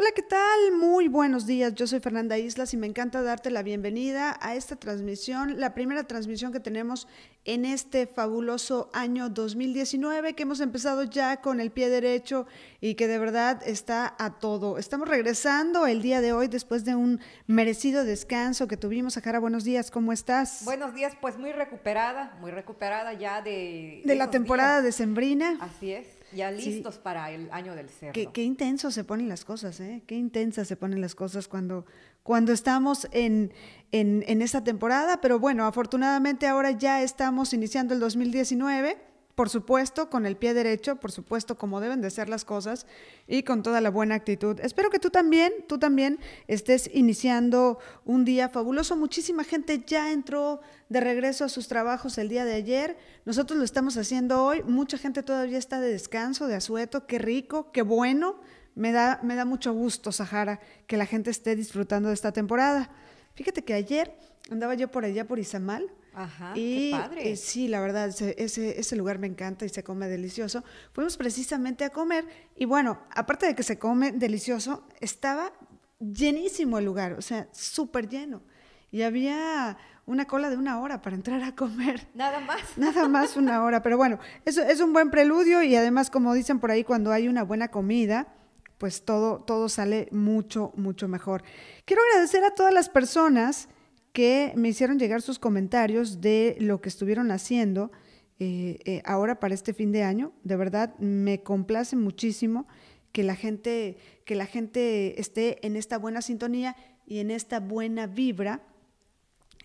Hola, ¿qué tal? Muy buenos días. Yo soy Fernanda Islas y me encanta darte la bienvenida a esta transmisión, la primera transmisión que tenemos en este fabuloso año 2019 que hemos empezado ya con el pie derecho y que de verdad está a todo. Estamos regresando el día de hoy después de un merecido descanso que tuvimos. Sahara, buenos días, ¿cómo estás? Buenos días, pues muy recuperada, muy recuperada ya de... De la temporada decembrina. Así es ya listos para el año del cerdo. Qué, intenso se ponen las cosas, ¿eh? Qué intensas se ponen las cosas cuando, cuando estamos en, en, en esta temporada. Pero bueno, afortunadamente ahora ya estamos iniciando el 2019 por supuesto, con el pie derecho, por supuesto, como deben de ser las cosas y con toda la buena actitud. Espero que tú también, tú también estés iniciando un día fabuloso. Muchísima gente ya entró de regreso a sus trabajos el día de ayer. Nosotros lo estamos haciendo hoy. Mucha gente todavía está de descanso, de asueto. Qué rico, qué bueno. Me da, me da mucho gusto, Sahara, que la gente esté disfrutando de esta temporada. Fíjate que ayer andaba yo por allá por Izamal Ajá, y, qué padre. Eh, sí, la verdad, ese, lugar me encanta y se come delicioso. Fuimos precisamente a comer y bueno, aparte de que se come delicioso, estaba llenísimo el lugar, o sea, súper lleno. Y había una cola de una hora para entrar a comer. Nada más. Nada más una hora, pero bueno, eso es un buen preludio y además, como dicen por ahí, cuando hay una buena comida, pues todo, todo sale mucho, mucho mejor. Quiero agradecer a todas las personas que me hicieron llegar sus comentarios de lo que estuvieron haciendo eh, eh, ahora para este fin de año. De verdad, me complace muchísimo que la gente, que la gente esté en esta buena sintonía y en esta buena vibra.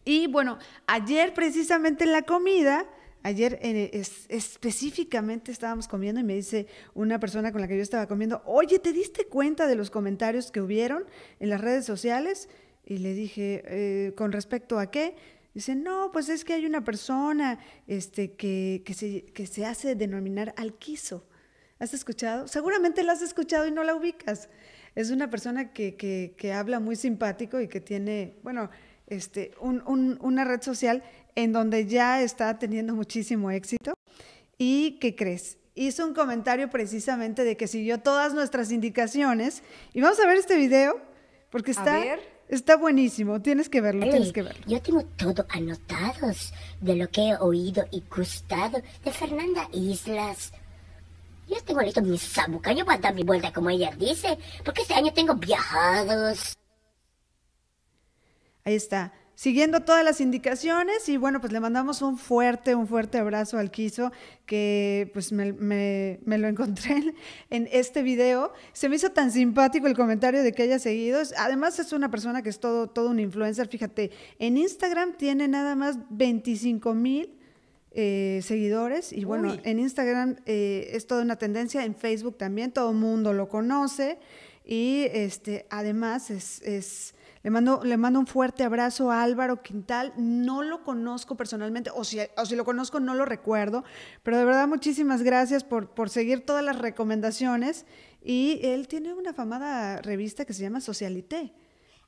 Y bueno, ayer precisamente en la comida, ayer eh, específicamente estábamos comiendo y me dice una persona con la que yo estaba comiendo, oye, ¿te diste cuenta de los comentarios que hubieron en las redes sociales? Y le dije, eh, ¿con respecto a qué? Dice, no, pues es que hay una persona este, que, que, se, que se hace denominar alquizo. ¿Has escuchado? Seguramente la has escuchado y no la ubicas. Es una persona que, que, que habla muy simpático y que tiene, bueno, este, un, un, una red social en donde ya está teniendo muchísimo éxito. ¿Y qué crees? Hizo un comentario precisamente de que siguió todas nuestras indicaciones. Y vamos a ver este video, porque está... A ver Está buenísimo, tienes que verlo, tienes que verlo. Yo tengo todo anotados de lo que he oído y gustado de Fernanda Islas. Yo tengo listo mi sabucaño, yo voy a dar mi vuelta como ella dice, porque este año tengo viajados. Ahí está siguiendo todas las indicaciones y bueno, pues le mandamos un fuerte, un fuerte abrazo al Quiso, que pues me, lo encontré en este video. Se me hizo tan simpático el comentario de que haya seguido. Además es una persona que es todo, todo un influencer, fíjate, en Instagram tiene nada más 25 mil. Eh, seguidores y bueno, en Instagram eh, es toda una tendencia, en Facebook también, todo el mundo lo conoce y este, además es le mando, le mando un fuerte abrazo a Álvaro Quintal. No lo conozco personalmente, o si, o si lo conozco no lo recuerdo, pero de verdad muchísimas gracias por, por seguir todas las recomendaciones. Y él tiene una famada revista que se llama Socialité.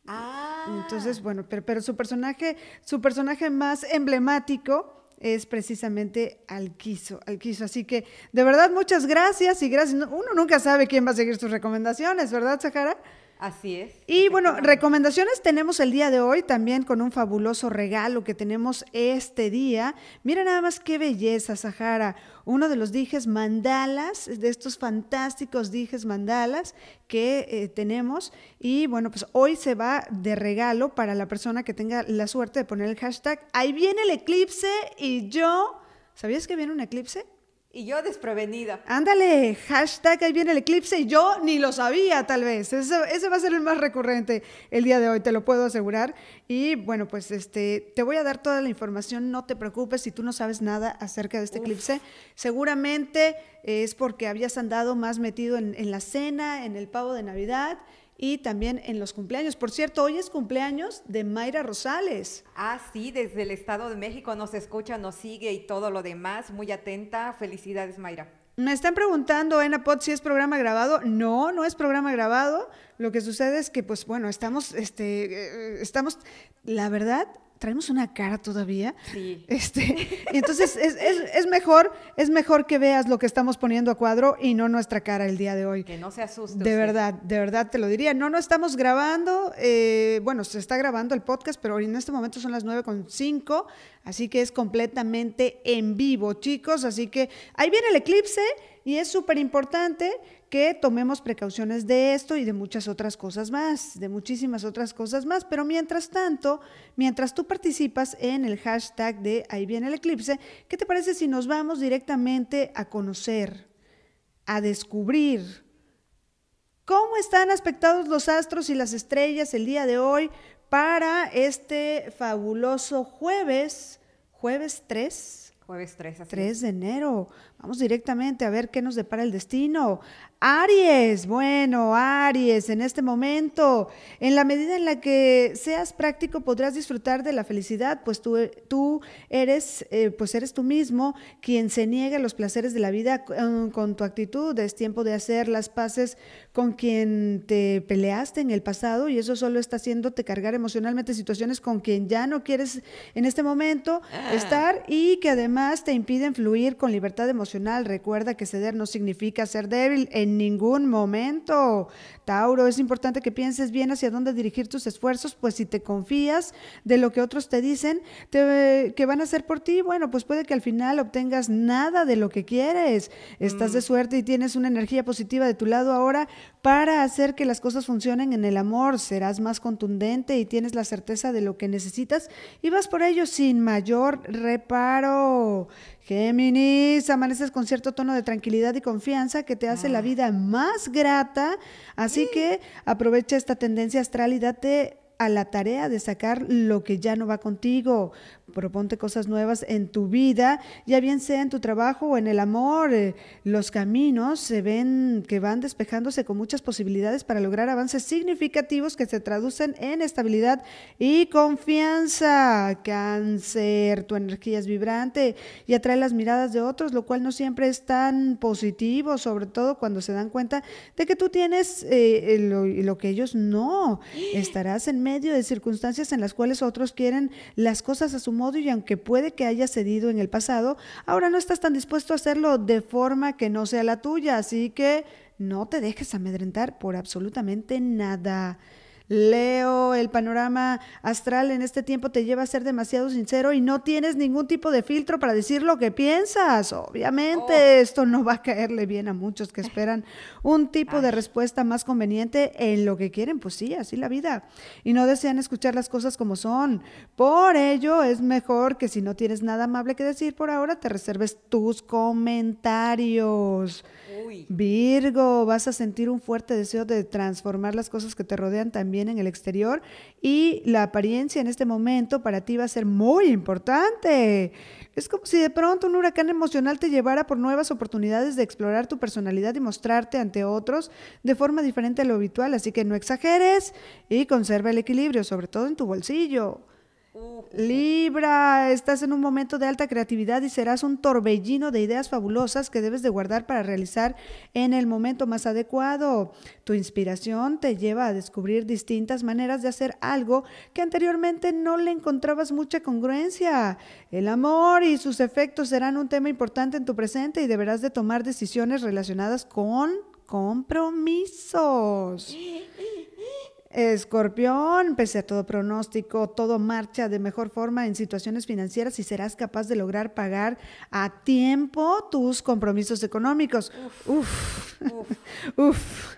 Ah. Entonces, bueno, pero, su personaje, su personaje más emblemático es precisamente Alquizo, Alquizo. Así que, de verdad, muchas gracias y gracias. Uno nunca sabe quién va a seguir sus recomendaciones, ¿verdad, Sahara? Así es. Y bueno, recomendaciones tenemos el día de hoy también con un fabuloso regalo que tenemos este día. Mira nada más qué belleza, Sahara. Uno de los dijes mandalas, de estos fantásticos dijes mandalas que eh, tenemos. Y bueno, pues hoy se va de regalo para la persona que tenga la suerte de poner el hashtag. Ahí viene el eclipse y yo... ¿Sabías que viene un eclipse? Y yo desprevenida. Ándale, hashtag ahí viene el eclipse y yo ni lo sabía tal vez. Eso, ese va a ser el más recurrente el día de hoy, te lo puedo asegurar. Y bueno, pues este, te voy a dar toda la información, no te preocupes si tú no sabes nada acerca de este eclipse. Seguramente es porque habías andado más metido en la cena, en el pavo de Navidad y también en los cumpleaños. Por cierto, hoy es cumpleaños de Mayra Rosales. Ah, sí, desde el Estado de México nos escucha, nos sigue y todo lo demás. Muy atenta. Felicidades, Mayra. Me están preguntando en pod si es programa grabado. No, no es programa grabado. Lo que sucede es que, pues bueno, estamos, este, eh, eh, estamos, la verdad, traemos una cara todavía. Sí. Este, entonces es, mejor, es mejor que veas lo que estamos poniendo a cuadro y no nuestra cara el día de hoy. Que no se asusten. De verdad, de verdad te lo diría. No, no estamos grabando, eh, bueno, se está grabando el podcast, pero en este momento son las cinco. así que es completamente en vivo, chicos. Así que ahí viene el eclipse y es súper importante que tomemos precauciones de esto y de muchas otras cosas más, de muchísimas otras cosas más. Pero mientras tanto, mientras tú participas en el hashtag de Ahí viene el eclipse, ¿qué te parece si nos vamos directamente a conocer, a descubrir cómo están aspectados los astros y las estrellas el día de hoy para este fabuloso jueves, jueves 3? Jueves 3, 3 de enero. Vamos directamente a ver qué nos depara el destino. Aries, bueno, Aries, en este momento, en la medida en la que seas práctico, podrás disfrutar de la felicidad, pues tú, eres, eh, pues eres tú mismo quien se niega los placeres de la vida con, tu actitud. Es tiempo de hacer las paces con quien te peleaste en el pasado y eso solo está haciéndote cargar emocionalmente situaciones con quien ya no quieres en este momento ah. estar y que además te impiden fluir con libertad emocional Recuerda que ceder no significa ser débil en ningún momento. Tauro, es importante que pienses bien hacia dónde dirigir tus esfuerzos, pues si te confías de lo que otros te dicen que van a hacer por ti, bueno, pues puede que al final obtengas nada de lo que quieres. Estás de mm. suerte y tienes una energía positiva de tu lado ahora para hacer que las cosas funcionen en el amor. Serás más contundente y tienes la certeza de lo que necesitas y vas por ello sin mayor reparo. Géminis, amanece con cierto tono de tranquilidad y confianza que te hace la ah. vida más grata. Así que aprovecha esta tendencia astral y date a la tarea de sacar lo que ya no va contigo proponte cosas nuevas en tu vida, ya bien sea en tu trabajo o en el amor. Eh, los caminos se ven que van despejándose con muchas posibilidades para lograr avances significativos que se traducen en estabilidad y confianza. Cáncer, tu energía es vibrante y atrae las miradas de otros, lo cual no siempre es tan positivo, sobre todo cuando se dan cuenta de que tú tienes eh, lo que ellos no. Estarás en medio de circunstancias en las cuales otros quieren las cosas a su modo y aunque puede que haya cedido en el pasado, ahora no estás tan dispuesto a hacerlo de forma que no sea la tuya, así que no te dejes amedrentar por absolutamente nada. Leo, el panorama astral en este tiempo te lleva a ser demasiado sincero y no tienes ningún tipo de filtro para decir lo que piensas. Obviamente oh. esto no va a caerle bien a muchos que esperan un tipo de respuesta más conveniente en lo que quieren. Pues sí, así la vida. Y no desean escuchar las cosas como son. Por ello es mejor que si no tienes nada amable que decir por ahora, te reserves tus comentarios. Virgo, vas a sentir un fuerte deseo de transformar las cosas que te rodean también en el exterior. Y la apariencia en este momento para ti va a ser muy importante. Es como si de pronto un huracán emocional te llevara por nuevas oportunidades de explorar tu personalidad y mostrarte ante otros de forma diferente a lo habitual. Así que no exageres y conserva el equilibrio, sobre todo en tu bolsillo. Libra, estás en un momento de alta creatividad y serás un torbellino de ideas fabulosas que debes de guardar para realizar en el momento más adecuado. Tu inspiración te lleva a descubrir distintas maneras de hacer algo que anteriormente no le encontrabas mucha congruencia. El amor y sus efectos serán un tema importante en tu presente y deberás de tomar decisiones relacionadas con compromisos. Escorpión, pese a todo pronóstico, todo marcha de mejor forma en situaciones financieras y serás capaz de lograr pagar a tiempo tus compromisos económicos.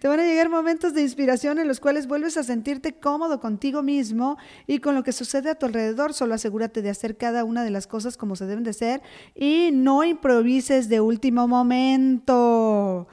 Te van a llegar momentos de inspiración en los cuales vuelves a sentirte cómodo contigo mismo y con lo que sucede a tu alrededor. Solo asegúrate de hacer cada una de las cosas como se deben de ser y no improvises de último momento.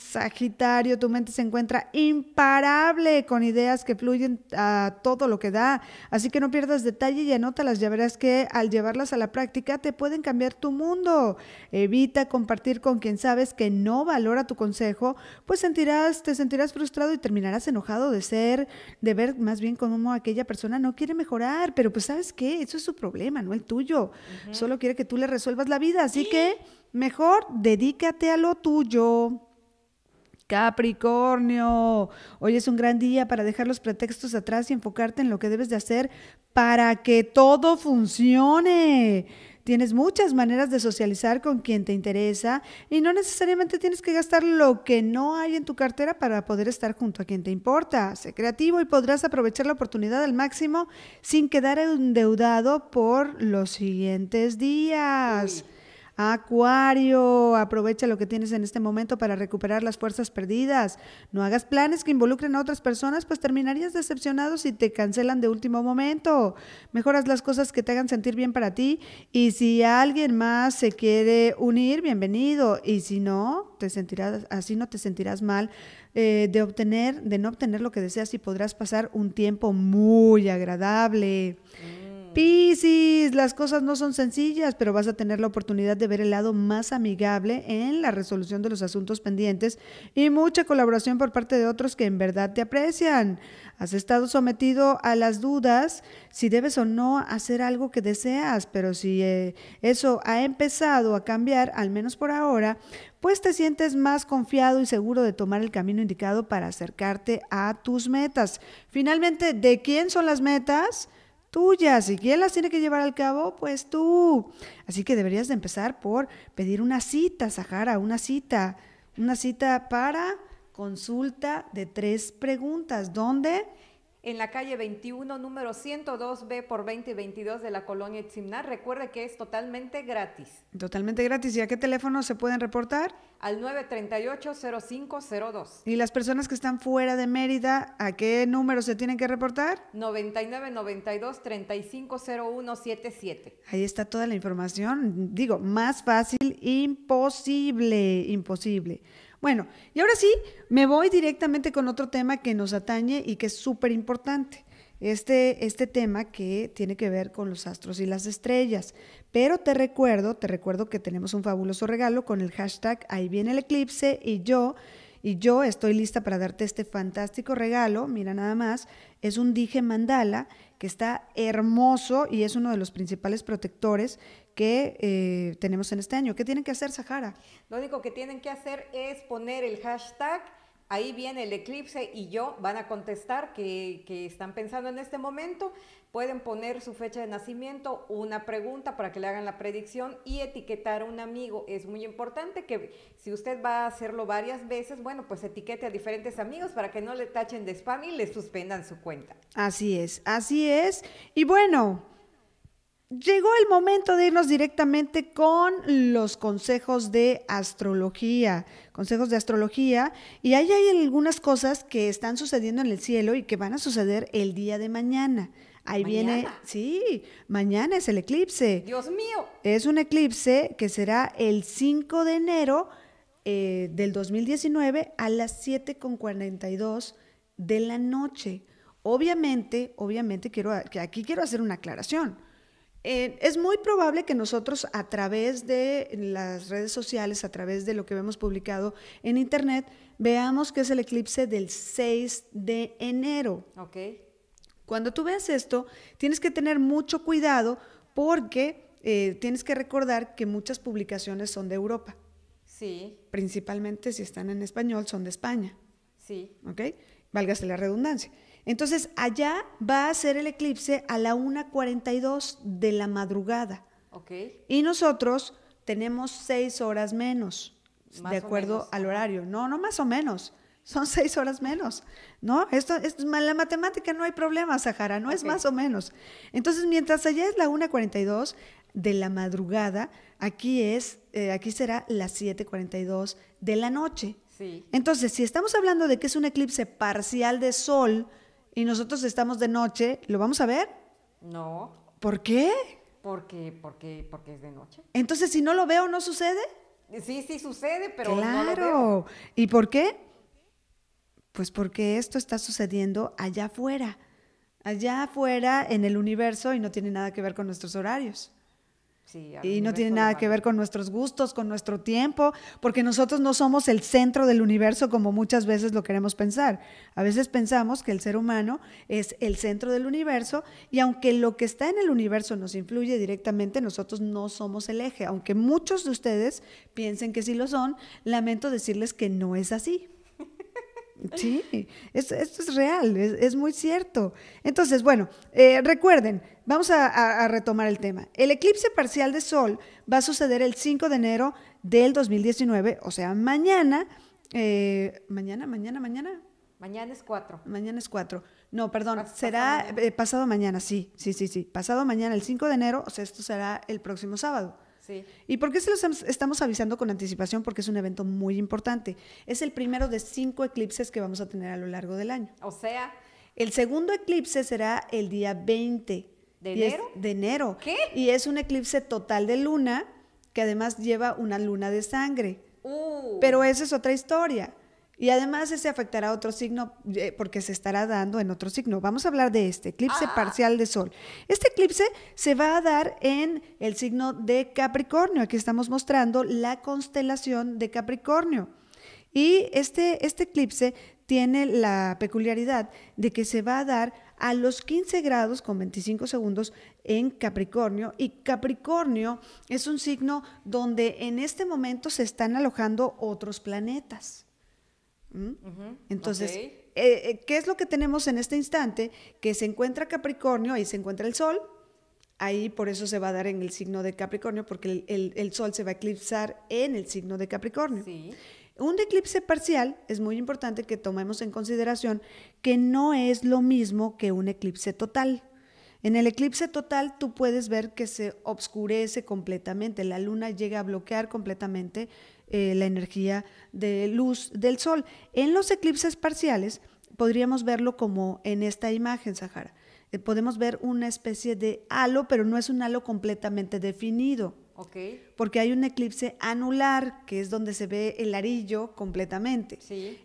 Sagitario, tu mente se encuentra imparable con ideas que fluyen a todo lo que da. Así que no pierdas detalle y anótalas. Ya verás que al llevarlas a la práctica te pueden cambiar tu mundo. Evita compartir con quien sabes que no valora tu consejo, pues sentirás, te sentirás frustrado y terminarás enojado de ser, de ver más bien cómo aquella persona no quiere mejorar. Pero pues sabes qué, eso es su problema, no el tuyo. Solo quiere que tú le resuelvas la vida. Así que mejor dedícate a lo tuyo. Capricornio, hoy es un gran día para dejar los pretextos atrás y enfocarte en lo que debes de hacer para que todo funcione. Tienes muchas maneras de socializar con quien te interesa y no necesariamente tienes que gastar lo que no hay en tu cartera para poder estar junto a quien te importa. Sé creativo y podrás aprovechar la oportunidad al máximo sin quedar endeudado por los siguientes días. Acuario, aprovecha lo que tienes en este momento para recuperar las fuerzas perdidas. No hagas planes que involucren a otras personas, pues terminarías decepcionado si te cancelan de último momento. Mejoras las cosas que te hagan sentir bien para ti y si alguien más se quiere unir, bienvenido. Y si no, te sentirás así no te sentirás mal eh, de obtener, de no obtener lo que deseas y podrás pasar un tiempo muy agradable. Piscis, las cosas no son sencillas, pero vas a tener la oportunidad de ver el lado más amigable en la resolución de los asuntos pendientes y mucha colaboración por parte de otros que en verdad te aprecian. Has estado sometido a las dudas si debes o no hacer algo que deseas, pero si eh, eso ha empezado a cambiar, al menos por ahora, pues te sientes más confiado y seguro de tomar el camino indicado para acercarte a tus metas. Finalmente, ¿de quién son las metas? tuyas. ¿Y quién las tiene que llevar al cabo? Pues tú. Así que deberías de empezar por pedir una cita, Sahara, una cita. Una cita para consulta de tres preguntas. ¿Dónde? en la calle 21, número 102B por 2022 de la colonia ximna Recuerde que es totalmente gratis. Totalmente gratis. ¿Y a qué teléfono se pueden reportar? Al 938-0502. ¿Y las personas que están fuera de Mérida, a qué número se tienen que reportar? 9992-350177. Ahí está toda la información. Digo, más fácil, imposible, imposible. Bueno, y ahora sí, me voy directamente con otro tema que nos atañe y que es súper importante. Este, este tema que tiene que ver con los astros y las estrellas. Pero te recuerdo, te recuerdo que tenemos un fabuloso regalo con el hashtag Ahí viene el eclipse y yo y yo estoy lista para darte este fantástico regalo. Mira nada más, es un dije mandala que está hermoso y es uno de los principales protectores que eh, tenemos en este año. ¿Qué tienen que hacer, Sahara? Lo único que tienen que hacer es poner el hashtag ahí viene el eclipse y yo van a contestar que, que, están pensando en este momento. Pueden poner su fecha de nacimiento, una pregunta para que le hagan la predicción y etiquetar a un amigo. Es muy importante que si usted va a hacerlo varias veces, bueno, pues etiquete a diferentes amigos para que no le tachen de spam y le suspendan su cuenta. Así es, así es. Y bueno, Llegó el momento de irnos directamente con los consejos de astrología, consejos de astrología, y ahí hay algunas cosas que están sucediendo en el cielo y que van a suceder el día de mañana. Ahí viene, sí, mañana es el eclipse. Dios mío. Es un eclipse que será el 5 de enero eh, del 2019 a las 7.42 de la noche. Obviamente, obviamente, quiero, que aquí quiero hacer una aclaración eh, es muy probable que nosotros a través de las redes sociales, a través de lo que vemos publicado en Internet, veamos que es el eclipse del 6 de enero. Okay. Cuando tú veas esto, tienes que tener mucho cuidado porque eh, tienes que recordar que muchas publicaciones son de Europa. Sí. Principalmente si están en español, son de España. Sí. ¿Ok? Válgase la redundancia. Entonces, allá va a ser el eclipse a la 1.42 de la madrugada. Y nosotros tenemos seis horas menos, de acuerdo al horario. No, no más o menos. Son seis horas menos, ¿no? Esto es la matemática, no hay problema, Sahara, no es más o menos. Entonces, mientras allá es la 1.42 de la madrugada, aquí es, eh, aquí será las 7.42 de la noche. Sí. Entonces, si estamos hablando de que es un eclipse parcial de sol, y nosotros estamos de noche, ¿lo vamos a ver? No. ¿Por qué? Porque, porque, porque es de noche. Entonces, si no lo veo, ¿no sucede? Sí, sí sucede, pero claro. no ¿Y por qué? Pues porque esto está sucediendo allá afuera, allá afuera en el universo y no tiene nada que ver con nuestros horarios y no tiene nada que ver con nuestros gustos, con nuestro tiempo, porque nosotros no somos el centro del universo como muchas veces lo queremos pensar. A veces pensamos que el ser humano es el centro del universo y aunque lo que está en el universo nos influye directamente, nosotros no somos el eje. Aunque muchos de ustedes piensen que sí lo son, lamento decirles que no es así. Sí, esto es real, es, muy cierto. Entonces, bueno, eh, recuerden, Vamos a, retomar el tema. El eclipse parcial de Sol va a suceder el 5 de enero del 2019, o sea, mañana. Eh, mañana, mañana, mañana. Mañana es 4. Mañana es 4. No, perdón, será eh, pasado mañana. sí, sí, sí, sí. Pasado mañana, el 5 de enero, o sea, esto será el próximo sábado. Sí. ¿Y por qué se los estamos avisando con anticipación? Porque es un evento muy importante. Es el primero de cinco eclipses que vamos a tener a lo largo del año. O sea. El segundo eclipse será el día 20 ¿De enero? de enero. ¿Qué? Y es un eclipse total de luna que además lleva una luna de sangre. Uh. Pero esa es otra historia. Y además ese afectará a otro signo eh, porque se estará dando en otro signo. Vamos a hablar de este eclipse ah. parcial de Sol. Este eclipse se va a dar en el signo de Capricornio. Aquí estamos mostrando la constelación de Capricornio. Y este, este eclipse tiene la peculiaridad de que se va a dar a los 15 grados con 25 segundos en Capricornio. Y Capricornio es un signo donde en este momento se están alojando otros planetas. ¿Mm? Entonces, eh, eh, ¿qué es lo que tenemos en este instante? Que se encuentra Capricornio, ahí se encuentra el Sol, ahí por eso se va a dar en el signo de Capricornio, porque el, Sol se va a eclipsar en el signo de Capricornio. Un eclipse parcial es muy importante que tomemos en consideración que no es lo mismo que un eclipse total. En el eclipse total tú puedes ver que se obscurece completamente, la luna llega a bloquear completamente eh, la energía de luz del sol. En los eclipses parciales podríamos verlo como en esta imagen, Sahara. Eh, podemos ver una especie de halo, pero no es un halo completamente definido. Porque hay un eclipse anular, que es donde se ve el arillo completamente.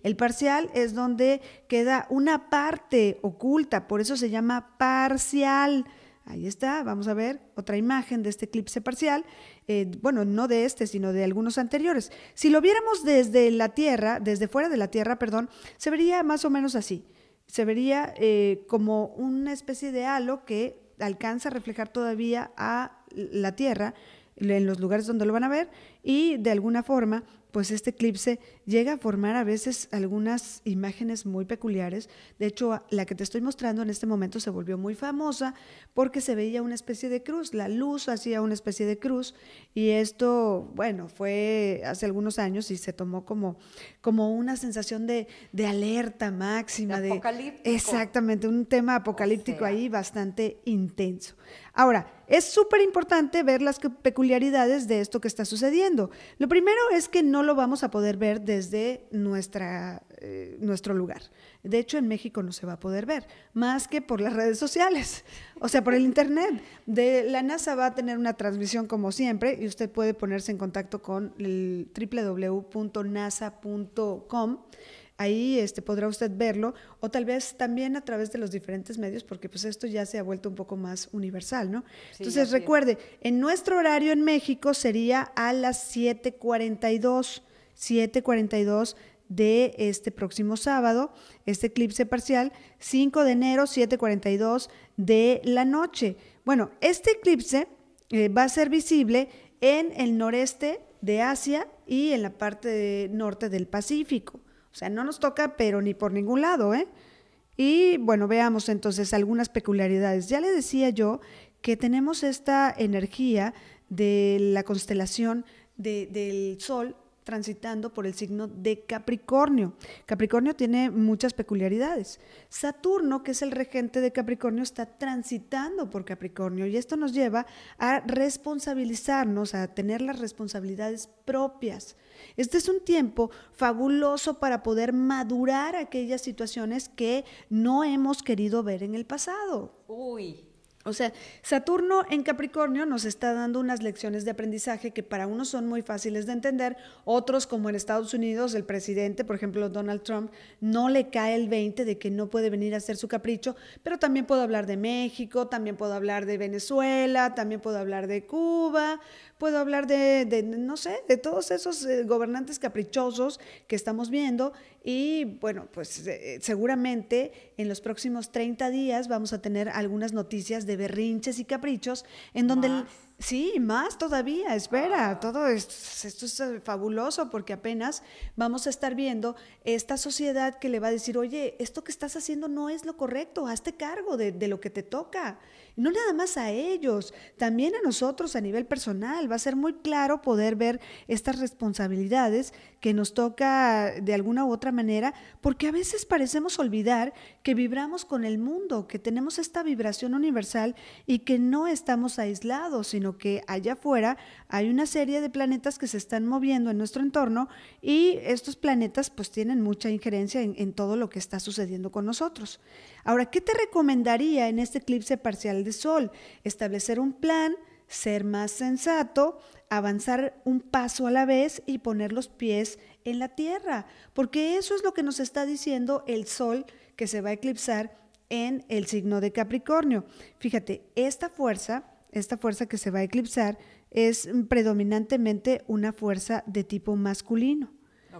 El parcial es donde queda una parte oculta, por eso se llama parcial. Ahí está, vamos a ver otra imagen de este eclipse parcial. Eh, bueno, no de este, sino de algunos anteriores. Si lo viéramos desde la Tierra, desde fuera de la Tierra, perdón, se vería más o menos así. Se vería eh, como una especie de halo que alcanza a reflejar todavía a la Tierra, en los lugares donde lo van a ver y de alguna forma pues este eclipse llega a formar a veces algunas imágenes muy peculiares. De hecho, la que te estoy mostrando en este momento se volvió muy famosa porque se veía una especie de cruz, la luz hacía una especie de cruz y esto, bueno, fue hace algunos años y se tomó como, como una sensación de, de alerta máxima. De, apocalíptico. Exactamente, un tema apocalíptico ahí bastante intenso. Ahora, es súper importante ver las peculiaridades de esto que está sucediendo. Lo primero es que no lo vamos a poder ver de desde nuestra, eh, nuestro lugar. De hecho, en México no se va a poder ver, más que por las redes sociales, o sea, por el Internet. De la NASA va a tener una transmisión como siempre y usted puede ponerse en contacto con el www.nasa.com ahí este, podrá usted verlo o tal vez también a través de los diferentes medios porque pues esto ya se ha vuelto un poco más universal, ¿no? Entonces recuerde, en nuestro horario en México sería a las 7.42 7:42 de este próximo sábado, este eclipse parcial, 5 de enero, 7:42 de la noche. Bueno, este eclipse eh, va a ser visible en el noreste de Asia y en la parte norte del Pacífico. O sea, no nos toca, pero ni por ningún lado, ¿eh? Y bueno, veamos entonces algunas peculiaridades. Ya le decía yo que tenemos esta energía de la constelación del Sol transitando por el signo de Capricornio. Capricornio tiene muchas peculiaridades. Saturno, que es el regente de Capricornio, está transitando por Capricornio y esto nos lleva a responsabilizarnos, a tener las responsabilidades propias. Este es un tiempo fabuloso para poder madurar aquellas situaciones que no hemos querido ver en el pasado. Uy, o sea, Saturno en Capricornio nos está dando unas lecciones de aprendizaje que para unos son muy fáciles de entender, otros como en Estados Unidos el presidente, por ejemplo Donald Trump, no le cae el 20 de que no puede venir a hacer su capricho, pero también puedo hablar de México, también puedo hablar de Venezuela, también puedo hablar de Cuba, puedo hablar de, no sé, de todos esos eh, gobernantes caprichosos que estamos viendo y bueno, pues eh, seguramente en los próximos 30 días vamos a tener algunas noticias de berrinches y caprichos en donde... Sí, más todavía, espera, ah. todo esto, es eh, fabuloso porque apenas vamos a estar viendo esta sociedad que le va a decir, oye, esto que estás haciendo no es lo correcto, hazte cargo de lo que te toca no nada más a ellos, también a nosotros a nivel personal. Va a ser muy claro poder ver estas responsabilidades que nos toca de alguna u otra manera, porque a veces parecemos olvidar que vibramos con el mundo, que tenemos esta vibración universal y que no estamos aislados, sino que allá afuera hay una serie de planetas que se están moviendo en nuestro entorno y estos planetas pues tienen mucha injerencia en todo lo que está sucediendo con nosotros. Ahora, ¿qué te recomendaría en este eclipse parcial de sol, establecer un plan, ser más sensato, avanzar un paso a la vez y poner los pies en la tierra, porque eso es lo que nos está diciendo el sol que se va a eclipsar en el signo de Capricornio. Fíjate, esta fuerza, esta fuerza que se va a eclipsar es predominantemente una fuerza de tipo masculino.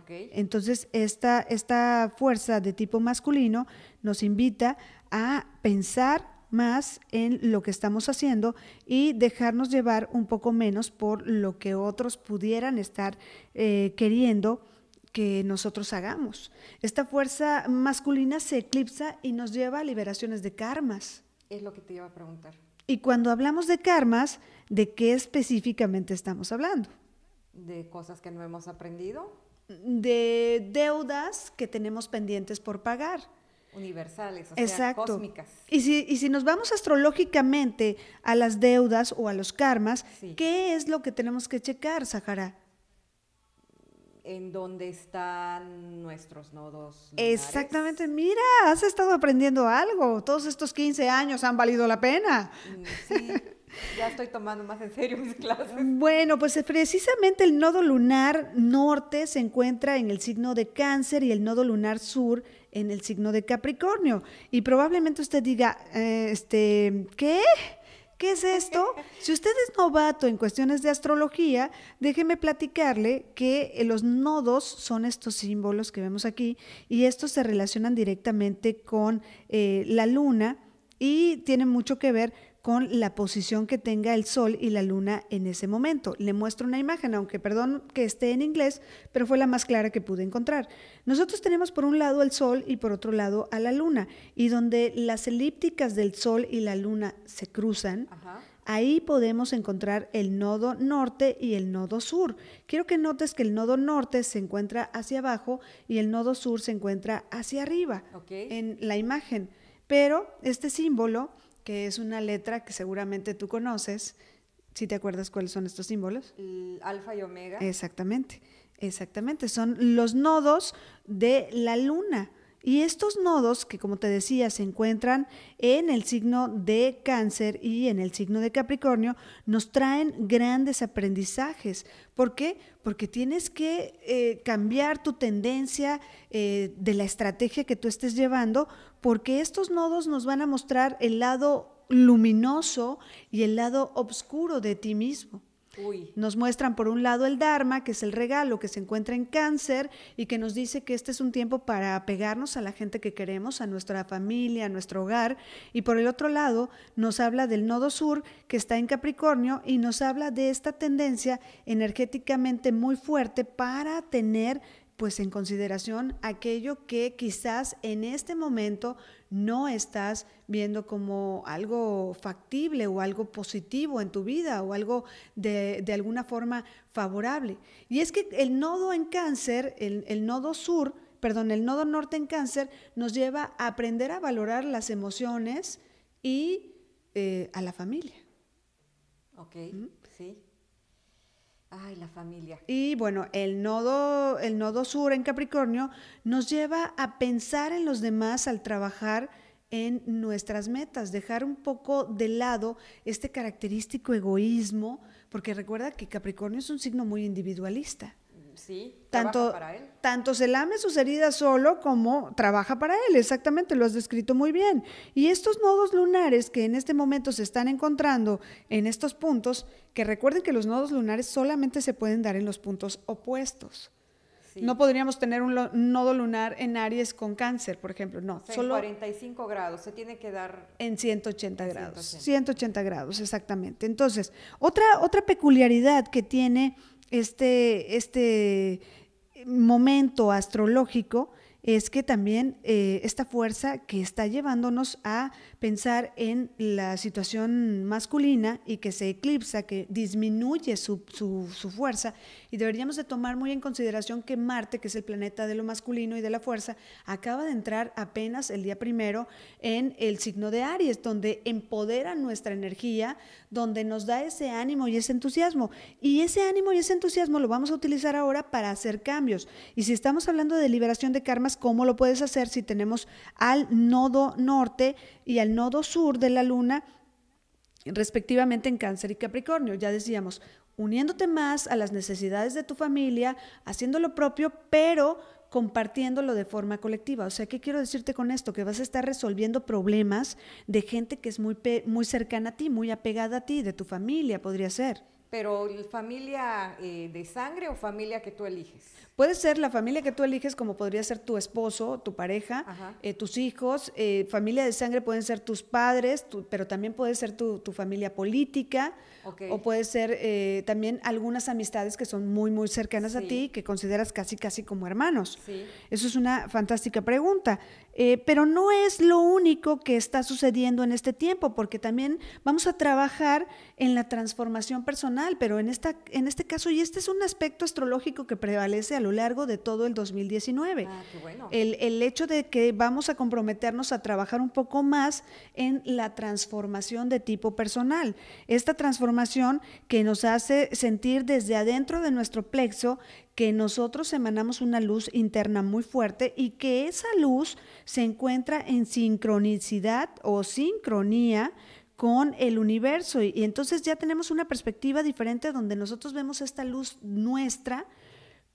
Entonces, esta, esta fuerza de tipo masculino nos invita a pensar más en lo que estamos haciendo y dejarnos llevar un poco menos por lo que otros pudieran estar eh, queriendo que nosotros hagamos. Esta fuerza masculina se eclipsa y nos lleva a liberaciones de karmas. Es lo que te iba a preguntar. Y cuando hablamos de karmas, ¿de qué específicamente estamos hablando? De cosas que no hemos aprendido. De deudas que tenemos pendientes por pagar universales, o cósmicas. Y si, y si nos vamos astrológicamente a las deudas o a los karmas, ¿qué es lo que tenemos que checar, Sahara? En dónde están nuestros nodos. Exactamente, mira, has estado aprendiendo algo. Todos estos 15 años han valido la pena. Mm, sí. Ya estoy tomando más en serio mis clases. Bueno, pues eh, precisamente el nodo lunar norte se encuentra en el signo de cáncer y el nodo lunar sur en el signo de Capricornio. Y probablemente usted diga, eh, este, ¿qué? ¿Qué es esto? Si usted es novato en cuestiones de astrología, déjeme platicarle que eh, los nodos son estos símbolos que vemos aquí y estos se relacionan directamente con eh, la luna y tienen mucho que ver con la posición que tenga el Sol y la Luna en ese momento. Le muestro una imagen, aunque perdón que esté en inglés, pero fue la más clara que pude encontrar. Nosotros tenemos por un lado el Sol y por otro lado a la Luna, y donde las elípticas del Sol y la Luna se cruzan, ahí podemos encontrar el nodo norte y el nodo sur. Quiero que notes que el nodo norte se encuentra hacia abajo y el nodo sur se encuentra hacia arriba en la imagen, pero este símbolo que es una letra que seguramente tú conoces, si te acuerdas cuáles son estos símbolos. alfa y omega. Exactamente, exactamente. Son los nodos de la luna. Y estos nodos, que como te decía, se encuentran en el signo de cáncer y en el signo de Capricornio, nos traen grandes aprendizajes. ¿Por qué? Porque tienes que eh, cambiar tu tendencia eh, de la estrategia que tú estés llevando, porque estos nodos nos van a mostrar el lado luminoso y el lado oscuro de ti mismo. Nos muestran por un lado el Dharma, que es el regalo que se encuentra en cáncer y que nos dice que este es un tiempo para apegarnos a la gente que queremos, a nuestra familia, a nuestro hogar. Y por el otro lado nos habla del nodo sur, que está en Capricornio, y nos habla de esta tendencia energéticamente muy fuerte para tener pues en consideración aquello que quizás en este momento no estás viendo como algo factible o algo positivo en tu vida o algo de, alguna forma favorable. Y es que el nodo en cáncer, el, nodo sur, perdón, el nodo norte en cáncer nos lleva a aprender a valorar las emociones y eh, a la familia. Okay. ¿Mm? Ay, la familia. Y bueno, el nodo, el nodo sur en Capricornio nos lleva a pensar en los demás al trabajar en nuestras metas, dejar un poco de lado este característico egoísmo, porque recuerda que Capricornio es un signo muy individualista tanto, Tanto se lame sus heridas solo como trabaja para él, exactamente, lo has descrito muy bien. Y estos nodos lunares que en este momento se están encontrando en estos puntos, que recuerden que los nodos lunares solamente se pueden dar en los puntos opuestos. No podríamos tener un, nodo lunar en Aries con cáncer, por ejemplo, no. 45 grados, se tiene que dar... En 180 grados, 180. grados, exactamente. Entonces, otra, otra peculiaridad que tiene este, este momento astrológico es que también eh, esta fuerza que está llevándonos a pensar en la situación masculina y que se eclipsa, que disminuye su, su, fuerza, y deberíamos de tomar muy en consideración que Marte, que es el planeta de lo masculino y de la fuerza, acaba de entrar apenas el día primero en el signo de Aries, donde empodera nuestra energía, donde nos da ese ánimo y ese entusiasmo. Y ese ánimo y ese entusiasmo lo vamos a utilizar ahora para hacer cambios. Y si estamos hablando de liberación de karmas, ¿Cómo lo puedes hacer si tenemos al nodo norte y al nodo sur de la luna, respectivamente en cáncer y capricornio? Ya decíamos, uniéndote más a las necesidades de tu familia, haciendo lo propio, pero compartiéndolo de forma colectiva. O sea, ¿qué quiero decirte con esto? Que vas a estar resolviendo problemas de gente que es muy, muy cercana a ti, muy apegada a ti, de tu familia, podría ser pero familia eh, de sangre o familia que tú eliges. Puede ser la familia que tú eliges, como podría ser tu esposo, tu pareja, eh, tus hijos. Eh, familia de sangre pueden ser tus padres, pero también puede ser tu, familia política. O puede ser también algunas amistades que son muy, muy cercanas a ti, y que consideras casi, casi como hermanos. Eso es una fantástica pregunta. pero no es lo único que está sucediendo en este tiempo, porque también vamos a trabajar en la transformación personal pero en, esta, en este caso, y este es un aspecto astrológico que prevalece a lo largo de todo el 2019, ah, bueno. el, el hecho de que vamos a comprometernos a trabajar un poco más en la transformación de tipo personal, esta transformación que nos hace sentir desde adentro de nuestro plexo que nosotros emanamos una luz interna muy fuerte y que esa luz se encuentra en sincronicidad o sincronía con el universo. Y, entonces ya tenemos una perspectiva diferente donde nosotros vemos esta luz nuestra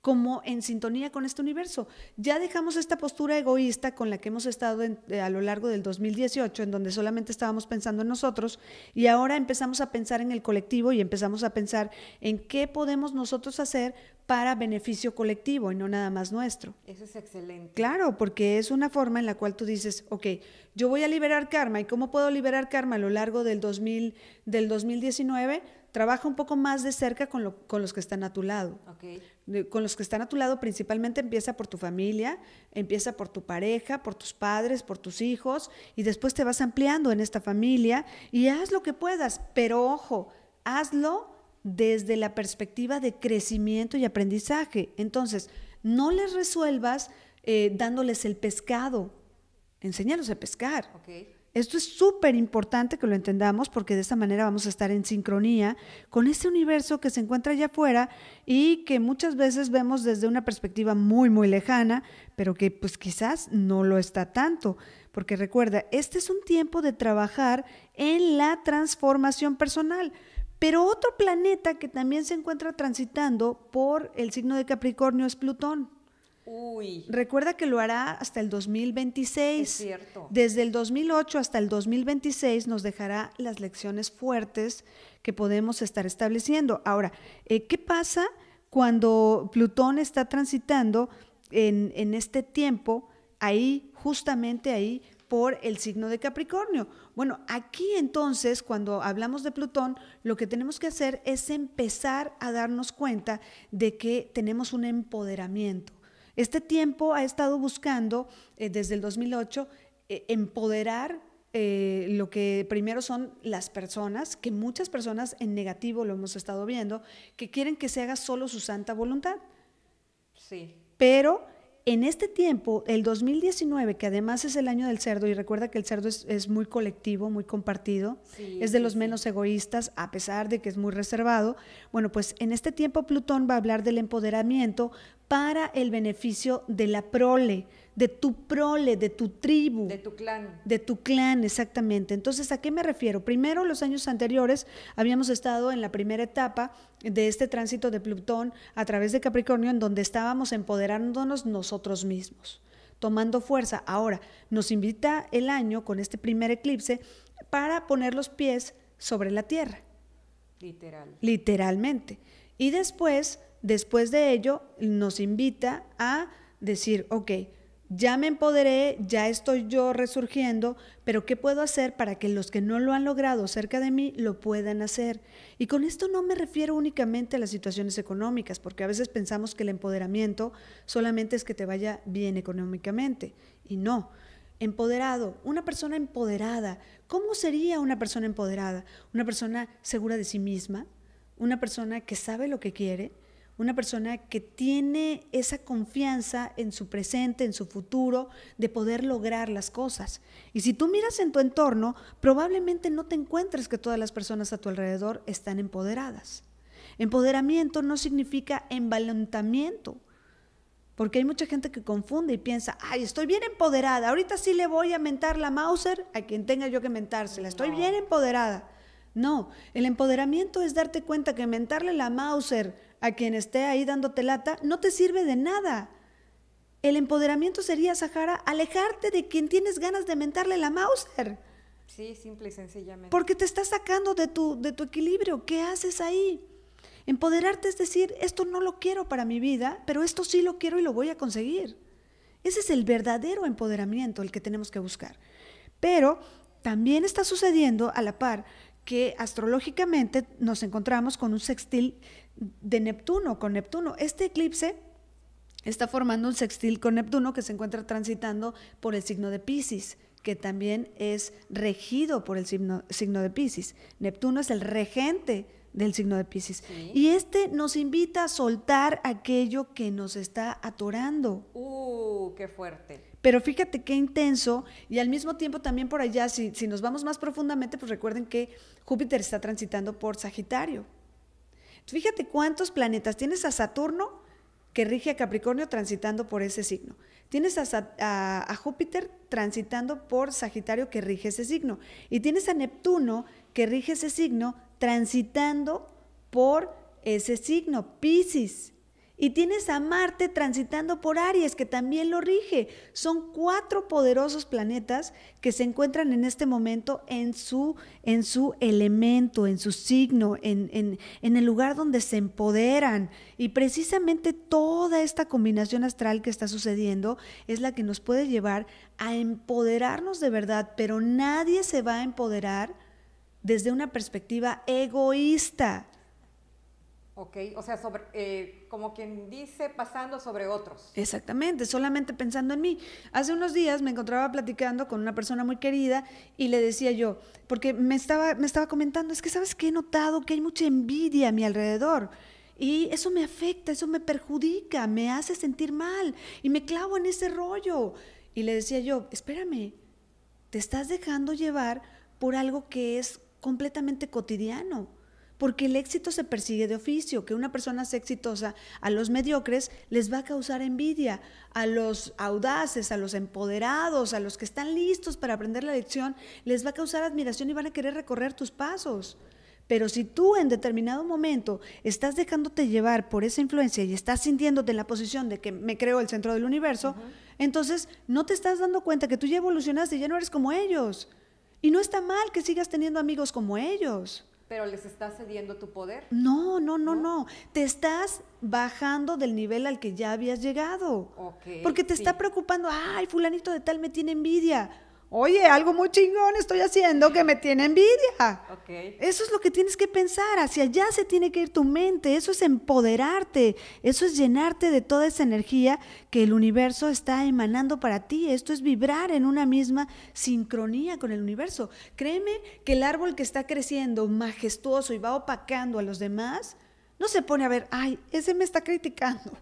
como en sintonía con este universo. Ya dejamos esta postura egoísta con la que hemos estado eh, a lo largo del 2018, en donde solamente estábamos pensando en nosotros, y ahora empezamos a pensar en el colectivo y empezamos a pensar en qué podemos nosotros hacer para beneficio colectivo y no nada más nuestro. Eso es excelente. Claro, porque es una forma en la cual tú dices, ok, yo voy a liberar karma, ¿y cómo puedo liberar karma a lo largo del, 2000, del 2019? Trabaja un poco más de cerca con, con los que están a tu lado. Okay con los que están a tu lado principalmente empieza por tu familia, empieza por tu pareja, por tus padres, por tus hijos y después te vas ampliando en esta familia y haz lo que puedas, pero ojo, hazlo desde la perspectiva de crecimiento y aprendizaje. Entonces, no les resuelvas eh, dándoles el pescado, enséñalos a pescar. Esto es súper importante que lo entendamos porque de esta manera vamos a estar en sincronía con este universo que se encuentra allá afuera y que muchas veces vemos desde una perspectiva muy, muy lejana, pero que pues quizás no lo está tanto. Porque recuerda, este es un tiempo de trabajar en la transformación personal. Pero otro planeta que también se encuentra transitando por el signo de Capricornio es Plutón. Recuerda que lo hará hasta el 2026. Desde el 2008 hasta el 2026 nos dejará las lecciones fuertes que podemos estar estableciendo. Ahora, eh, ¿qué pasa cuando Plutón está transitando en, en este tiempo, ahí, justamente ahí, por el signo de Capricornio. Bueno, aquí entonces, cuando hablamos de Plutón, lo que tenemos que hacer es empezar a darnos cuenta de que tenemos un empoderamiento. Este tiempo ha estado buscando eh, desde el 2008 eh, empoderar eh, lo que primero son las personas, que muchas personas en negativo lo hemos estado viendo, que quieren que se haga solo su santa voluntad. Sí. Pero en este tiempo, el 2019, que además es el año del cerdo, y recuerda que el cerdo es, muy colectivo, muy compartido, es de los menos egoístas, a pesar de que es muy reservado, bueno, pues en este tiempo Plutón va a hablar del empoderamiento, para el beneficio de la prole, de tu prole, de tu tribu. De tu clan. De tu clan, exactamente. Entonces, ¿a qué me refiero? Primero, los años anteriores habíamos estado en la primera etapa de este tránsito de Plutón a través de Capricornio, en donde estábamos empoderándonos nosotros mismos, tomando fuerza. Ahora, nos invita el año con este primer eclipse para poner los pies sobre la tierra. Literal. Literalmente. Y después Después de ello, nos invita a decir, ok, ya me empoderé, ya estoy yo resurgiendo, pero ¿qué puedo hacer para que los que no lo han logrado cerca de mí lo puedan hacer? Y con esto no me refiero únicamente a las situaciones económicas, porque a veces pensamos que el empoderamiento solamente es que te vaya bien económicamente, y no. Empoderado, una persona empoderada. ¿Cómo sería una persona empoderada? Una persona segura de sí misma, una persona que sabe lo que quiere, una persona que tiene esa confianza en su presente, en su futuro, de poder lograr las cosas. Y si tú miras en tu entorno, probablemente no te encuentres que todas las personas a tu alrededor están empoderadas. Empoderamiento no significa envalentamiento. Porque hay mucha gente que confunde y piensa, ay, estoy bien empoderada, ahorita sí le voy a mentar la Mauser a quien tenga yo que mentársela, estoy bien empoderada. No, el empoderamiento es darte cuenta que mentarle la Mauser a quien esté ahí dándote lata, no te sirve de nada. El empoderamiento sería, Sahara, alejarte de quien tienes ganas de mentarle la Mauser. Sí, simple y sencillamente. Porque te está sacando de tu, de tu equilibrio. ¿Qué haces ahí? Empoderarte es decir, esto no lo quiero para mi vida, pero esto sí lo quiero y lo voy a conseguir. Ese es el verdadero empoderamiento, el que tenemos que buscar. Pero también está sucediendo a la par que astrológicamente nos encontramos con un sextil de Neptuno con Neptuno. Este eclipse está formando un sextil con Neptuno que se encuentra transitando por el signo de Pisces, que también es regido por el signo, de Pisces. Neptuno es el regente del signo de Pisces. Y este nos invita a soltar aquello que nos está atorando. ¡Uh, qué fuerte! Pero fíjate qué intenso y al mismo tiempo también por allá, si, si nos vamos más profundamente, pues recuerden que Júpiter está transitando por Sagitario. Fíjate cuántos planetas. Tienes a Saturno, que rige a Capricornio, transitando por ese signo. Tienes a, Júpiter transitando por Sagitario, que rige ese signo. Y tienes a Neptuno, que rige ese signo, transitando por ese signo, Pisces. Y tienes a Marte transitando por Aries, que también lo rige. Son cuatro poderosos planetas que se encuentran en este momento en su, en su elemento, en su signo, en, en, en el lugar donde se empoderan. Y precisamente toda esta combinación astral que está sucediendo es la que nos puede llevar a empoderarnos de verdad, pero nadie se va a empoderar desde una perspectiva egoísta Ok, o sea, eh, como quien dice, pasando sobre otros. Exactamente, solamente pensando en mí. Hace unos días me encontraba platicando con una persona muy querida y le decía yo, porque me estaba, me estaba comentando, es que sabes que he notado que hay mucha envidia a mi alrededor. Y eso me afecta, eso me perjudica, me hace sentir mal y me clavo en ese rollo. Y le decía yo, espérame, te estás dejando llevar por algo que es completamente cotidiano porque el éxito se persigue de oficio, que una persona sea exitosa, a los mediocres les va a causar envidia, a los audaces, a los empoderados, a los que están listos para aprender la lección, les va a causar admiración y van a querer recorrer tus pasos. Pero si tú en determinado momento estás dejándote llevar por esa influencia y estás sintiéndote en la posición de que me creo el centro del universo, entonces no te estás dando cuenta que tú ya evolucionaste y ya no eres como ellos. Y no está mal que sigas teniendo amigos como ellos. Pero les estás cediendo tu poder. No, no, no, no. Te estás bajando del nivel al que ya habías llegado. porque te está preocupando, ay, fulanito de tal me tiene envidia Oye, algo muy chingón estoy haciendo que me tiene envidia. Eso es lo que tienes que pensar. Hacia allá se tiene que ir tu mente. Eso es empoderarte. Eso es llenarte de toda esa energía que el universo está emanando para ti. Esto es vibrar en una misma sincronía con el universo. Créeme que el árbol que está creciendo majestuoso y va opacando a los demás, no se pone a ver, ay, ese me está criticando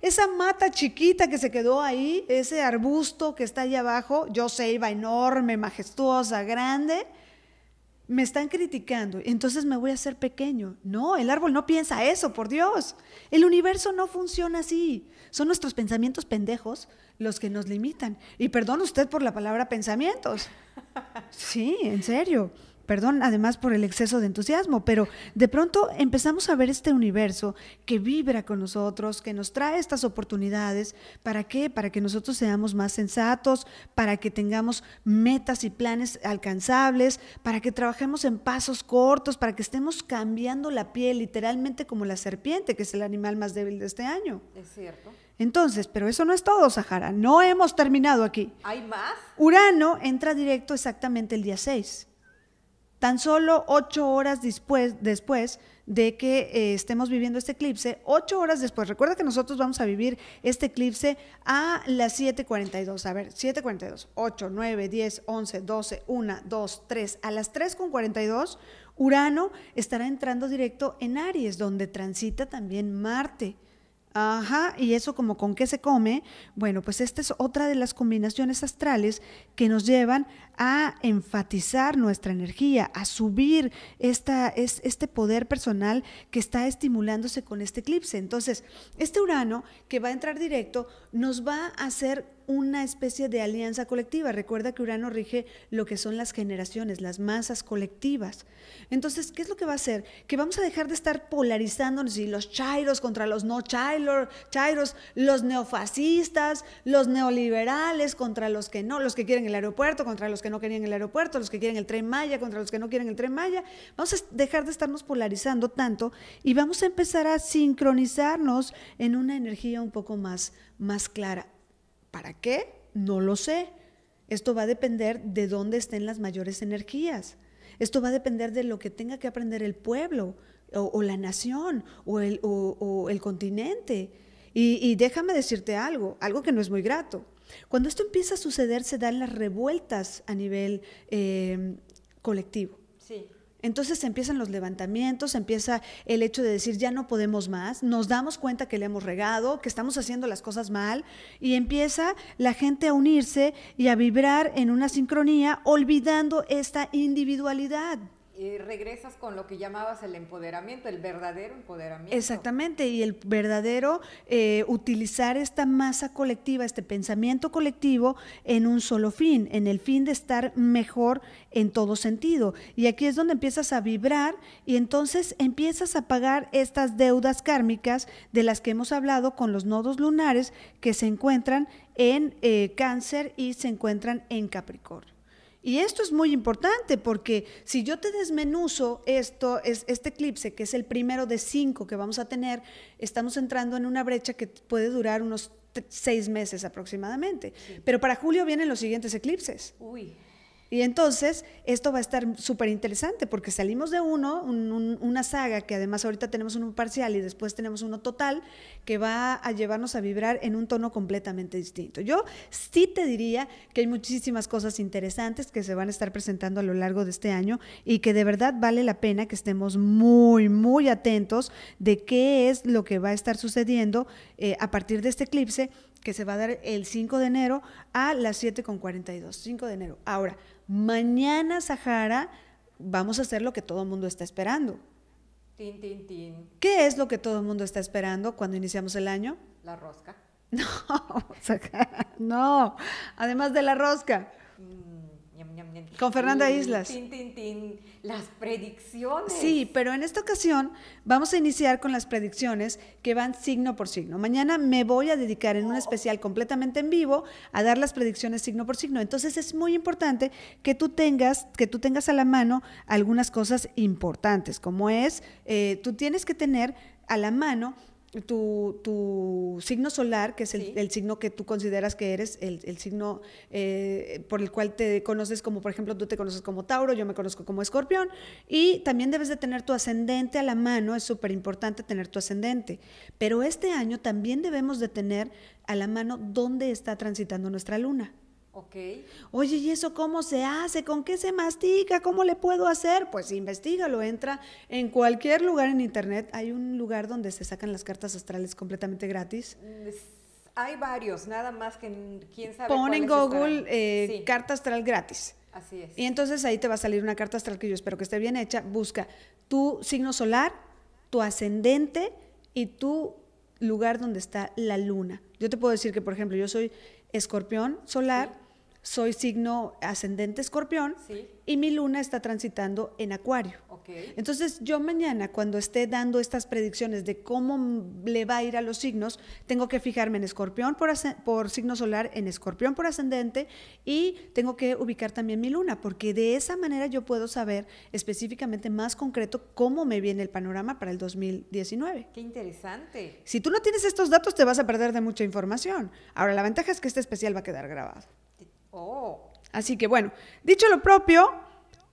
esa mata chiquita que se quedó ahí, ese arbusto que está allá abajo, yo sé, iba enorme, majestuosa, grande, me están criticando, entonces me voy a hacer pequeño. No, el árbol no piensa eso, por Dios. El universo no funciona así. Son nuestros pensamientos pendejos los que nos limitan. Y perdón usted por la palabra pensamientos. Sí, en serio perdón, además por el exceso de entusiasmo, pero de pronto empezamos a ver este universo que vibra con nosotros, que nos trae estas oportunidades. ¿Para qué? Para que nosotros seamos más sensatos, para que tengamos metas y planes alcanzables, para que trabajemos en pasos cortos, para que estemos cambiando la piel literalmente como la serpiente, que es el animal más débil de este año. Es cierto. Entonces, pero eso no es todo, Sahara. No hemos terminado aquí. ¿Hay más? Urano entra directo exactamente el día 6. Tan solo ocho horas después, después de que eh, estemos viviendo este eclipse, ocho horas después, recuerda que nosotros vamos a vivir este eclipse a las 7.42, a ver, 7.42, 8, 9, 10, 11, 12, 1, 2, 3, a las 3.42, Urano estará entrando directo en Aries, donde transita también Marte. Ajá, y eso como con qué se come. Bueno, pues esta es otra de las combinaciones astrales que nos llevan a enfatizar nuestra energía, a subir esta, es, este poder personal que está estimulándose con este eclipse. Entonces, este Urano que va a entrar directo nos va a hacer una especie de alianza colectiva. Recuerda que Urano rige lo que son las generaciones, las masas colectivas. Entonces, ¿qué es lo que va a hacer? Que vamos a dejar de estar polarizándonos y los chairos contra los no chairos, chairos los neofascistas, los neoliberales contra los que no, los que quieren el aeropuerto contra los que no querían el aeropuerto, los que quieren el tren Maya contra los que no quieren el tren Maya. Vamos a dejar de estarnos polarizando tanto y vamos a empezar a sincronizarnos en una energía un poco más, más clara. ¿Para qué? No lo sé. Esto va a depender de dónde estén las mayores energías. Esto va a depender de lo que tenga que aprender el pueblo o, la nación o el, continente. Y, déjame decirte algo, algo que no es muy grato. Cuando esto empieza a suceder se dan las revueltas a nivel eh, colectivo. Sí. Entonces empiezan los levantamientos, empieza el hecho de decir ya no podemos más, nos damos cuenta que le hemos regado, que estamos haciendo las cosas mal y empieza la gente a unirse y a vibrar en una sincronía olvidando esta individualidad regresas con lo que llamabas el empoderamiento, el verdadero empoderamiento. Exactamente, y el verdadero eh, utilizar esta masa colectiva, este pensamiento colectivo en un solo fin, en el fin de estar mejor en todo sentido. Y aquí es donde empiezas a vibrar y entonces empiezas a pagar estas deudas kármicas de las que hemos hablado con los nodos lunares que se encuentran en eh, cáncer y se encuentran en Capricornio. Y esto es muy importante porque si yo te desmenuzo esto, es, este eclipse, que es el primero de cinco que vamos a tener, estamos entrando en una brecha que puede durar unos seis meses aproximadamente. Pero para julio vienen los siguientes eclipses. Uy. Y entonces esto va a estar súper interesante porque salimos de uno, una saga que además ahorita tenemos uno parcial y después tenemos uno total que va a llevarnos a vibrar en un tono completamente distinto. Yo sí te diría que hay muchísimas cosas interesantes que se van a estar presentando a lo largo de este año y que de verdad vale la pena que estemos muy, muy atentos de qué es lo que va a estar sucediendo eh, a partir de este eclipse que se va a dar el 5 de enero a las 7.42, 5 de enero. Ahora, Mañana, Sahara, vamos a hacer lo que todo el mundo está esperando. Tin, tin, tin. ¿Qué es lo que todo el mundo está esperando cuando iniciamos el año? La rosca. No, Sahara, no. Además de la rosca. Mm. Con Fernanda Islas. las predicciones. Sí, pero en esta ocasión vamos a iniciar con las predicciones que van signo por signo. Mañana me voy a dedicar en un especial completamente en vivo a dar las predicciones signo por signo. Entonces es muy importante que tú tengas, que tú tengas a la mano algunas cosas importantes, como es, eh, tú tienes que tener a la mano tu, signo solar, que es el, signo que tú consideras que eres, el, signo eh, por el cual te conoces como, por ejemplo, tú te conoces como Tauro, yo me conozco como Escorpión, y también debes de tener tu ascendente a la mano, es súper importante tener tu ascendente, pero este año también debemos de tener a la mano dónde está transitando nuestra luna. Ok. Oye, ¿y eso cómo se hace? ¿Con qué se mastica? ¿Cómo le puedo hacer? Pues investigalo, entra en cualquier lugar en internet. Hay un lugar donde se sacan las cartas astrales completamente gratis. Hay varios, nada más que quién sabe. Pon en Google eh, carta astral gratis. Así es. Y entonces ahí te va a salir una carta astral que yo espero que esté bien hecha. Busca tu signo solar, tu ascendente y tu lugar donde está la luna. Yo te puedo decir que, por ejemplo, yo soy escorpión solar soy signo ascendente escorpión y mi luna está transitando en acuario. Entonces yo mañana cuando esté dando estas predicciones de cómo le va a ir a los signos, tengo que fijarme en escorpión por, por signo solar, en escorpión por ascendente y tengo que ubicar también mi luna, porque de esa manera yo puedo saber específicamente más concreto cómo me viene el panorama para el 2019. Qué interesante. Si tú no tienes estos datos te vas a perder de mucha información. Ahora, la ventaja es que este especial va a quedar grabado. Oh. Así que bueno, dicho lo propio,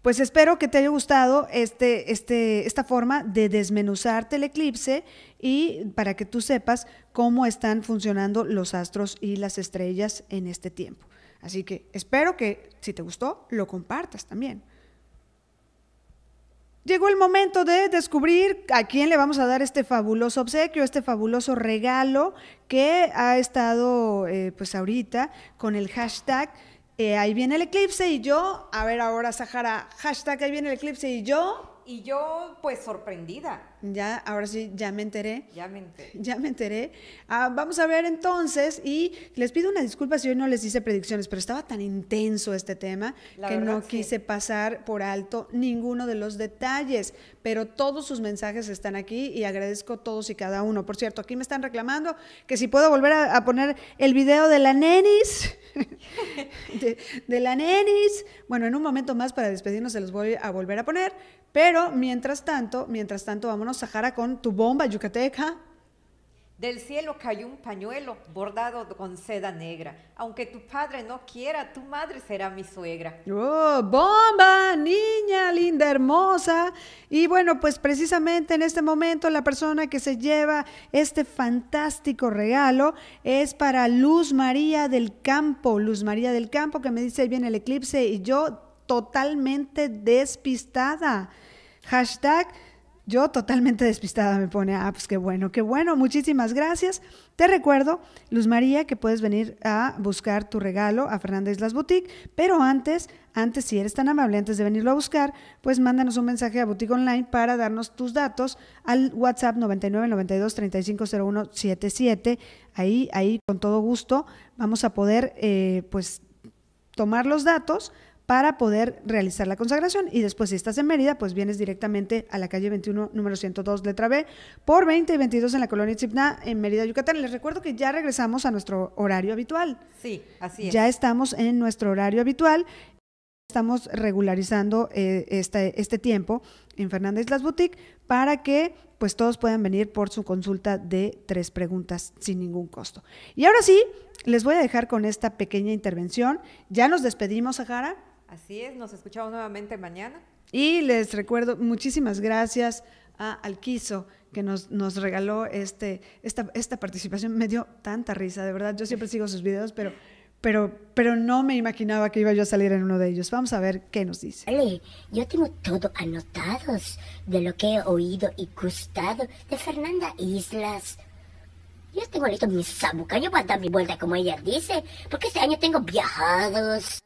pues espero que te haya gustado este, este, esta forma de desmenuzarte el eclipse y para que tú sepas cómo están funcionando los astros y las estrellas en este tiempo. Así que espero que si te gustó, lo compartas también. Llegó el momento de descubrir a quién le vamos a dar este fabuloso obsequio, este fabuloso regalo que ha estado eh, pues ahorita con el hashtag eh, ahí viene el eclipse y yo, a ver ahora Sahara, hashtag ahí viene el eclipse y yo. Y yo pues sorprendida ya, ahora sí, ya me enteré. Ya me enteré. Ya me enteré. Ah, vamos a ver entonces, y les pido una disculpa si hoy no les hice predicciones, pero estaba tan intenso este tema que no quise pasar por alto ninguno de los detalles, pero todos sus mensajes están aquí y agradezco todos y cada uno. Por cierto, aquí me están reclamando que si puedo volver a, poner el video de la nenis. De, la nenis. Bueno, en un momento más para despedirnos se los voy a volver a poner, pero mientras tanto, mientras tanto vamos Sahara, con tu bomba yucateca. Del cielo cayó un pañuelo bordado con seda negra. Aunque tu padre no quiera, tu madre será mi suegra. ¡Oh, bomba! Niña linda, hermosa. Y bueno, pues precisamente en este momento la persona que se lleva este fantástico regalo es para Luz María del Campo. Luz María del Campo que me dice, bien viene el eclipse y yo totalmente despistada. Hashtag yo totalmente despistada me pone, ah, pues qué bueno, qué bueno, muchísimas gracias. Te recuerdo, Luz María, que puedes venir a buscar tu regalo a Fernanda Islas Boutique, pero antes, antes, si eres tan amable, antes de venirlo a buscar, pues mándanos un mensaje a Boutique Online para darnos tus datos al WhatsApp 9992-350177. Ahí, ahí, con todo gusto, vamos a poder, eh, pues, tomar los datos para poder realizar la consagración. Y después, si estás en Mérida, pues vienes directamente a la calle 21, número 102, letra B, por 20 y 22 en la colonia Chipna, en Mérida, Yucatán. Les recuerdo que ya regresamos a nuestro horario habitual. Sí, así es. Ya estamos en nuestro horario habitual. Estamos regularizando eh, este, este tiempo en Fernández Las Boutique para que pues todos puedan venir por su consulta de tres preguntas sin ningún costo. Y ahora sí, les voy a dejar con esta pequeña intervención. Ya nos despedimos, Sahara. Así es, nos escuchamos nuevamente mañana. Y les recuerdo, muchísimas gracias a Alquizo que nos, nos regaló este, esta, participación. Me dio tanta risa, de verdad. Yo siempre sigo sus videos, pero, pero, pero no me imaginaba que iba yo a salir en uno de ellos. Vamos a ver qué nos dice. yo tengo todo anotado de lo que he oído y gustado de Fernanda Islas. Yo tengo listo mi voy para dar mi vuelta como ella dice, porque este año tengo viajados.